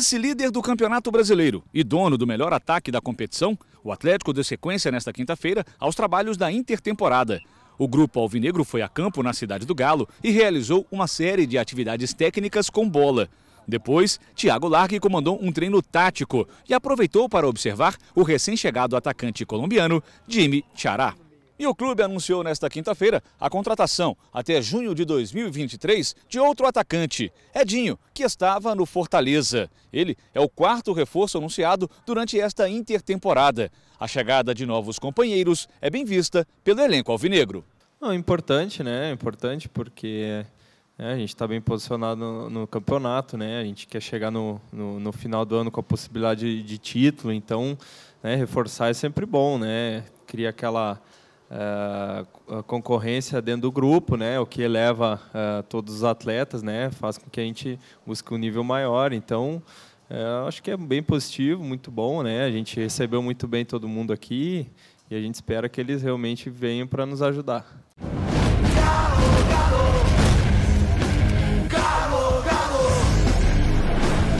Vice-líder do Campeonato Brasileiro e dono do melhor ataque da competição, o Atlético deu sequência nesta quinta-feira aos trabalhos da intertemporada. O grupo Alvinegro foi a campo na Cidade do Galo e realizou uma série de atividades técnicas com bola. Depois, Thiago Largue comandou um treino tático e aproveitou para observar o recém-chegado atacante colombiano, Jimmy Chará. E o clube anunciou nesta quinta-feira a contratação, até junho de 2023, de outro atacante, Edinho, que estava no Fortaleza. Ele é o quarto reforço anunciado durante esta intertemporada. A chegada de novos companheiros é bem vista pelo elenco alvinegro. Não, é importante, né? É importante porque é, a gente está bem posicionado no, no, campeonato, né? A gente quer chegar no, no, no final do ano com a possibilidade de, de título, então né, reforçar é sempre bom, né? Cria aquela ah, a concorrência dentro do grupo, né, o que eleva uh, todos os atletas, né, faz com que a gente busque um nível maior. Então, uh, acho que é bem positivo, muito bom, né. A gente recebeu muito bem todo mundo aqui e a gente espera que eles realmente venham para nos ajudar. Galo, galo.